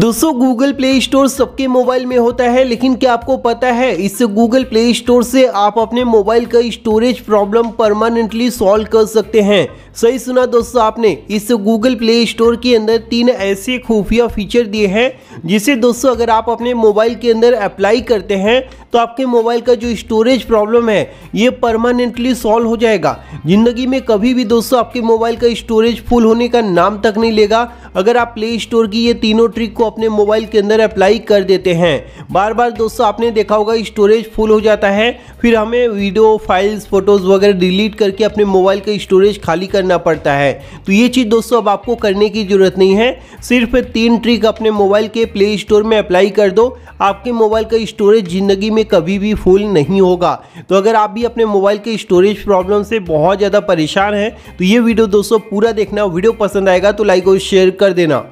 दोस्तों Google Play Store सबके mobile में होता है लेकिन क्या आपको पता है इस गूगल प्ले स्टोर से आप अपने मोबाइल का स्टोरेज प्रॉब्लम परमानेंटली सॉल्व कर सकते हैं सही सुना दोस्तों आपने इस गूगल प्ले स्टोर के अंदर तीन ऐसे खुफिया फीचर दिए हैं जिसे दोस्तों अगर आप अपने मोबाइल के अंदर अप्लाई करते हैं तो आपके मोबाइल का जो स्टोरेज प्रॉब्लम है ये परमानेंटली सॉल्व हो जाएगा ज़िंदगी में कभी भी दोस्तों आपके मोबाइल का स्टोरेज फुल होने का नाम तक नहीं लेगा अगर आप प्ले स्टोर की ये तीनों ट्रिक को अपने मोबाइल के अंदर अप्लाई कर देते हैं बार बार दोस्तों आपने देखा होगा स्टोरेज फुल हो जाता है फिर हमें वीडियो फाइल्स फोटोज़ वगैरह डिलीट करके अपने मोबाइल का स्टोरेज खाली करना पड़ता है तो ये चीज़ दोस्तों अब आपको करने की ज़रूरत नहीं है सिर्फ तीन ट्रिक अपने मोबाइल के प्ले स्टोर में अप्लाई कर दो आपके मोबाइल का स्टोरेज ज़िंदगी में में कभी भी फुल नहीं होगा तो अगर आप भी अपने मोबाइल के स्टोरेज प्रॉब्लम से बहुत ज़्यादा परेशान हैं तो ये वीडियो दोस्तों पूरा देखना वीडियो पसंद आएगा तो लाइक और शेयर कर देना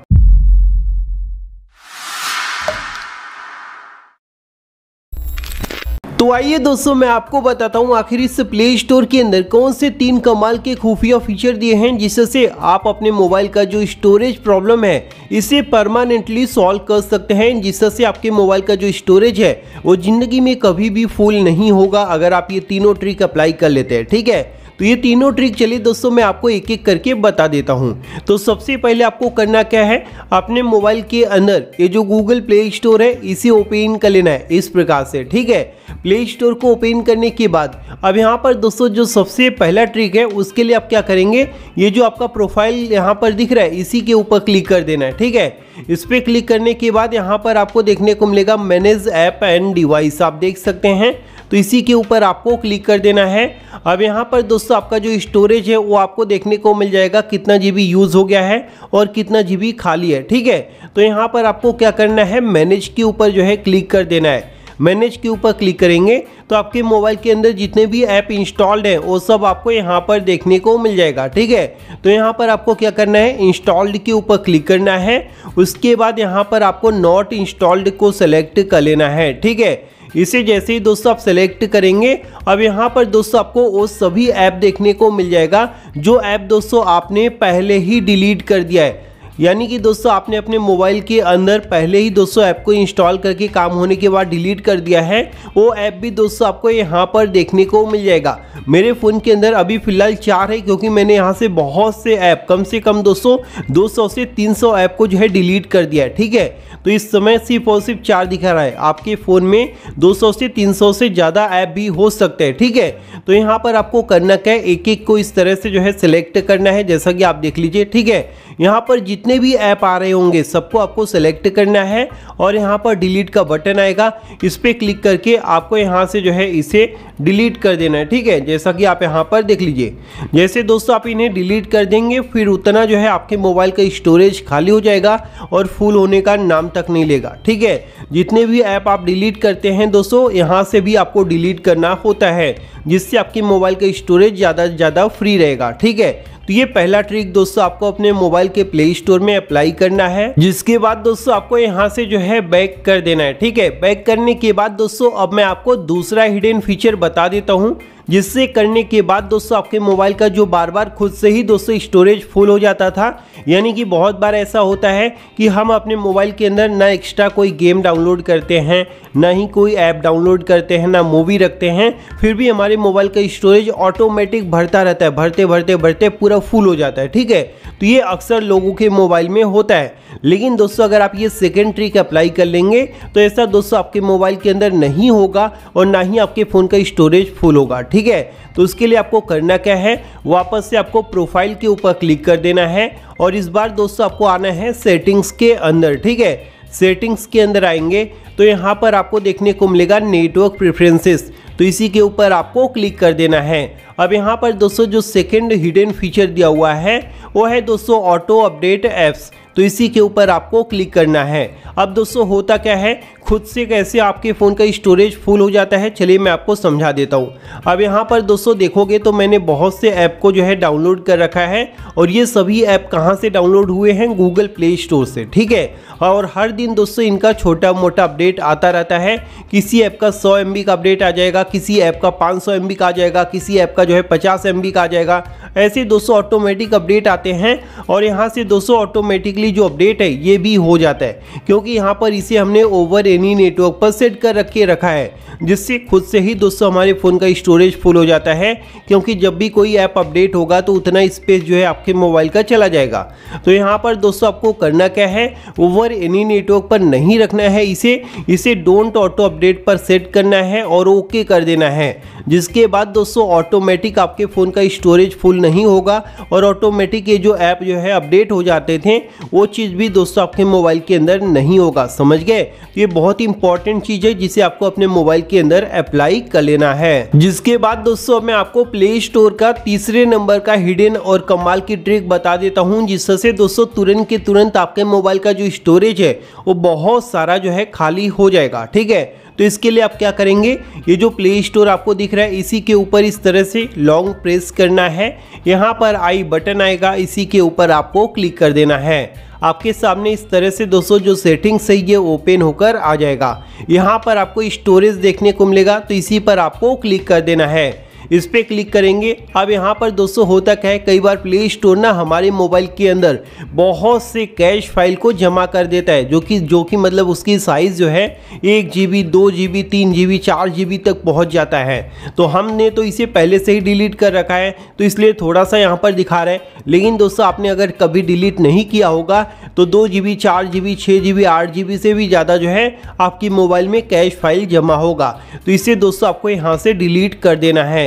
तो आइए दोस्तों मैं आपको बताता हूँ आखिर इस प्ले स्टोर के अंदर कौन से तीन कमाल के खुफिया फीचर दिए हैं जिससे आप अपने मोबाइल का जो स्टोरेज प्रॉब्लम है इसे परमानेंटली सॉल्व कर सकते हैं जिससे आपके मोबाइल का जो स्टोरेज है वो ज़िंदगी में कभी भी फुल नहीं होगा अगर आप ये तीनों ट्रिक अप्लाई कर लेते हैं ठीक है तो ये तीनों ट्रिक चलिए दोस्तों मैं आपको एक एक करके बता देता हूँ तो सबसे पहले आपको करना क्या है अपने मोबाइल के अंदर ये जो गूगल प्ले स्टोर है इसे ओपन कर लेना है इस प्रकार से ठीक है प्ले स्टोर को ओपन करने के बाद अब यहाँ पर दोस्तों जो सबसे पहला ट्रिक है उसके लिए आप क्या करेंगे ये जो आपका प्रोफाइल यहाँ पर दिख रहा है इसी के ऊपर क्लिक कर देना है ठीक है इस पर क्लिक करने के बाद यहाँ पर आपको देखने को मिलेगा मैनेज ऐप एंड डिवाइस आप देख सकते हैं तो इसी के ऊपर आपको क्लिक कर देना है अब यहाँ पर दोस्तों आपका जो स्टोरेज है वो आपको देखने को मिल जाएगा कितना जी यूज़ हो गया है और कितना जी खाली है ठीक है तो यहाँ पर आपको क्या करना है मैनेज के ऊपर जो है क्लिक कर देना है मैनेज के ऊपर क्लिक करेंगे तो आपके मोबाइल के अंदर जितने भी ऐप इंस्टॉल्ड हैं वो सब आपको यहाँ पर देखने को मिल जाएगा ठीक है तो यहाँ पर आपको क्या करना है इंस्टॉल्ड के ऊपर क्लिक करना है उसके बाद यहाँ पर आपको नॉट इंस्टॉल्ड को सेलेक्ट कर लेना है ठीक है इसे जैसे ही दोस्तों आप सेलेक्ट करेंगे अब यहाँ पर दोस्तों आपको वो सभी ऐप देखने को मिल जाएगा जो ऐप दोस्तों आपने पहले ही डिलीट कर दिया है यानी कि दोस्तों आपने अपने मोबाइल के अंदर पहले ही दोस्तों ऐप को इंस्टॉल करके काम होने के बाद डिलीट कर दिया है वो ऐप भी दोस्तों आपको यहाँ पर देखने को मिल जाएगा मेरे फ़ोन के अंदर अभी फ़िलहाल चार है क्योंकि मैंने यहाँ से बहुत से ऐप कम से कम दोस्तों 200 से 300 ऐप को जो है डिलीट कर दिया है ठीक है तो इस समय सिर्फ और सिर्फ चार दिखा रहा है आपके फ़ोन में दो से तीन से ज़्यादा ऐप भी हो सकते हैं ठीक है तो यहाँ पर आपको करना क्या है एक एक को इस तरह से जो है सिलेक्ट करना है जैसा कि आप देख लीजिए ठीक है यहाँ पर जितने जितने भी ऐप आ रहे होंगे सबको आपको सेलेक्ट करना है और यहाँ पर डिलीट का बटन आएगा इस पर क्लिक करके आपको यहाँ से जो है इसे डिलीट कर देना है ठीक है जैसा कि आप यहाँ पर देख लीजिए जैसे दोस्तों आप इन्हें डिलीट कर देंगे फिर उतना जो है आपके मोबाइल का स्टोरेज खाली हो जाएगा और फुल होने का नाम तक नहीं लेगा ठीक है जितने भी ऐप आप डिलीट करते हैं दोस्तों यहाँ से भी आपको डिलीट करना होता है जिससे आपके मोबाइल का स्टोरेज ज़्यादा ज़्यादा फ्री रहेगा ठीक है तो ये पहला ट्रिक दोस्तों आपको अपने मोबाइल के प्ले स्टोर में अप्लाई करना है जिसके बाद दोस्तों आपको यहाँ से जो है बैक कर देना है ठीक है बैक करने के बाद दोस्तों अब मैं आपको दूसरा हिडन फीचर बता देता हूँ जिससे करने के बाद दोस्तों आपके मोबाइल का जो बार बार खुद से ही दोस्तों स्टोरेज फुल हो जाता था यानी कि बहुत बार ऐसा होता है कि हम अपने मोबाइल के अंदर ना एक्स्ट्रा कोई गेम डाउनलोड करते हैं ना ही कोई ऐप डाउनलोड करते हैं ना मूवी रखते हैं फिर भी हमारे मोबाइल का स्टोरेज ऑटोमेटिक भरता रहता है भरते भरते भरते पूरा फुल हो जाता है ठीक है तो ये अक्सर लोगों के मोबाइल में होता है लेकिन दोस्तों अगर आप ये सेकेंड ट्रिक अप्लाई कर लेंगे तो ऐसा दोस्तों आपके मोबाइल के अंदर नहीं होगा और ना ही आपके फ़ोन का स्टोरेज फुल होगा ठीक ठीक है तो उसके लिए आपको करना क्या है वापस से आपको प्रोफाइल के ऊपर क्लिक कर देना है और इस बार दोस्तों आपको आना है सेटिंग्स के अंदर ठीक है सेटिंग्स के अंदर आएंगे तो यहाँ पर आपको देखने को मिलेगा नेटवर्क प्रेफरेंसेस तो इसी के ऊपर आपको क्लिक कर देना है अब यहाँ पर दोस्तों जो सेकेंड हिडन फीचर दिया हुआ है वो है दोस्तों ऑटो अपडेट ऐप्स तो इसी के ऊपर आपको क्लिक करना है अब दोस्तों होता क्या है खुद से कैसे आपके फ़ोन का स्टोरेज फुल हो जाता है चलिए मैं आपको समझा देता हूँ अब यहाँ पर दोस्तों देखोगे तो मैंने बहुत से ऐप को जो है डाउनलोड कर रखा है और ये सभी ऐप कहाँ से डाउनलोड हुए हैं गूगल प्ले स्टोर से ठीक है और हर दिन दोस्तों इनका छोटा मोटा अपडेट आता रहता है किसी ऐप का सौ एम का अपडेट आ जाएगा जाएगा किसी ऐप का 500 सौ का आ जाएगा किसी ऐप का जो है 50 एम का आ जाएगा ऐसे सौ ऑटोमेटिक अपडेट आते हैं और यहाँ से सौ ऑटोमेटिकली जो अपडेट है ये भी हो जाता है क्योंकि यहाँ पर इसे हमने ओवर एनी नेटवर्क पर सेट कर रखे रखा है जिससे खुद से ही दोस्तों हमारे फ़ोन का स्टोरेज फुल हो जाता है क्योंकि जब भी कोई ऐप अपडेट होगा तो उतना स्पेस जो है आपके मोबाइल का चला जाएगा तो यहाँ पर दोस्तों आपको करना क्या है ओवर एनी नेटवर्क पर नहीं रखना है इसे इसे डोंट ऑटो अपडेट पर सेट करना है और ओके कर कर देना है जिसके बाद दोस्तों ऑटोमेटिक आपके फ़ोन का स्टोरेज फुल नहीं होगा और ऑटोमेटिक ये जो ऐप जो है अपडेट हो जाते थे वो चीज़ भी दोस्तों आपके मोबाइल के अंदर नहीं होगा समझ गए तो ये बहुत ही इंपॉर्टेंट चीज़ है जिसे आपको अपने मोबाइल के अंदर अप्लाई कर लेना है जिसके बाद दोस्तों मैं आपको प्ले स्टोर का तीसरे नंबर का हिडन और कमाल की ट्रिक बता देता हूँ जिससे दोस्तों तुरंत के तुरंत आपके मोबाइल का जो स्टोरेज है वो बहुत सारा जो है खाली हो जाएगा ठीक है तो इसके लिए आप क्या करेंगे ये जो प्ले स्टोर आपको दिख रहा है इसी के ऊपर इस तरह से लॉन्ग प्रेस करना है यहाँ पर आई बटन आएगा इसी के ऊपर आपको क्लिक कर देना है आपके सामने इस तरह से दोस्तों जो सेटिंग्स है ये ओपन होकर आ जाएगा यहाँ पर आपको स्टोरेज देखने को मिलेगा तो इसी पर आपको क्लिक कर देना है इस पर क्लिक करेंगे अब यहाँ पर दोस्तों होता क्या है कई बार प्ले स्टोर ना हमारे मोबाइल के अंदर बहुत से कैश फाइल को जमा कर देता है जो कि जो कि मतलब उसकी साइज़ जो है एक जी बी दो जी बी तीन जी बी चार जी बी तक पहुँच जाता है तो हमने तो इसे पहले से ही डिलीट कर रखा है तो इसलिए थोड़ा सा यहाँ पर दिखा रहा है लेकिन दोस्तों आपने अगर कभी डिलीट नहीं किया होगा तो दो जी बी चार जी बी छः जी बी आठ जी बी से भी ज़्यादा जो है आपकी मोबाइल में कैश फाइल जमा होगा तो इसे दोस्तों आपको यहाँ से डिलीट कर देना है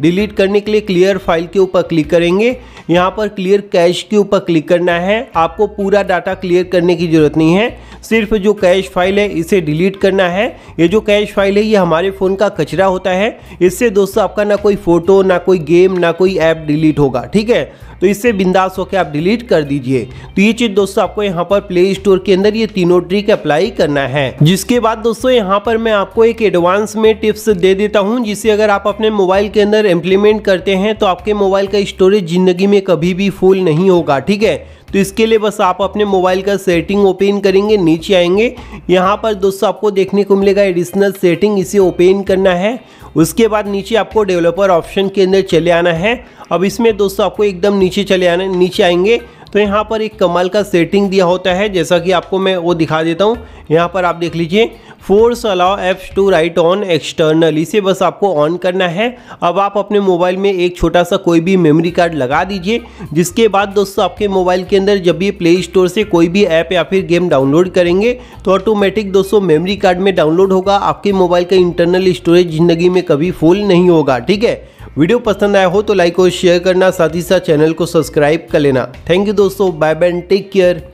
डिलीट करने के लिए क्लियर फाइल के ऊपर क्लिक करेंगे यहाँ पर क्लियर कैश के ऊपर क्लिक करना है आपको पूरा डाटा क्लियर करने की ज़रूरत नहीं है सिर्फ जो कैश फाइल है इसे डिलीट करना है ये जो कैश फाइल है ये हमारे फ़ोन का कचरा होता है इससे दोस्तों आपका ना कोई फ़ोटो ना कोई गेम ना कोई ऐप डिलीट होगा ठीक है तो इससे बिंदास होकर आप डिलीट कर दीजिए तो ये चीज़ दोस्तों आपको यहाँ पर प्ले स्टोर के अंदर ये तीनों ट्रिक अप्लाई करना है जिसके बाद दोस्तों यहाँ पर मैं आपको एक एडवांस में टिप्स दे देता हूँ जिसे अगर आप अपने मोबाइल के अंदर इम्प्लीमेंट करते हैं तो आपके मोबाइल का स्टोरेज ज़िंदगी में कभी भी फुल नहीं होगा ठीक है तो इसके लिए बस आप अपने मोबाइल का सेटिंग ओपन करेंगे नीचे आएंगे यहाँ पर दोस्तों आपको देखने को मिलेगा एडिशनल सेटिंग इसे ओपन करना है उसके बाद नीचे आपको डेवलपर ऑप्शन के अंदर चले आना है अब इसमें दोस्तों आपको एकदम नीचे चले आना नीचे आएंगे तो यहाँ पर एक कमाल का सेटिंग दिया होता है जैसा कि आपको मैं वो दिखा देता हूँ यहाँ पर आप देख लीजिए force allow apps to write on external इसे बस आपको ऑन करना है अब आप अपने मोबाइल में एक छोटा सा कोई भी मेमोरी कार्ड लगा दीजिए जिसके बाद दोस्तों आपके मोबाइल के अंदर जब भी प्ले स्टोर से कोई भी ऐप या फिर गेम डाउनलोड करेंगे तो ऑटोमेटिक दोस्तों मेमोरी कार्ड में डाउनलोड होगा आपके मोबाइल का इंटरनल स्टोरेज ज़िंदगी में कभी फुल नहीं होगा ठीक है वीडियो पसंद आया हो तो लाइक और शेयर करना साथ ही साथ चैनल को सब्सक्राइब कर लेना थैंक यू दोस्तों बाय बाय टेक केयर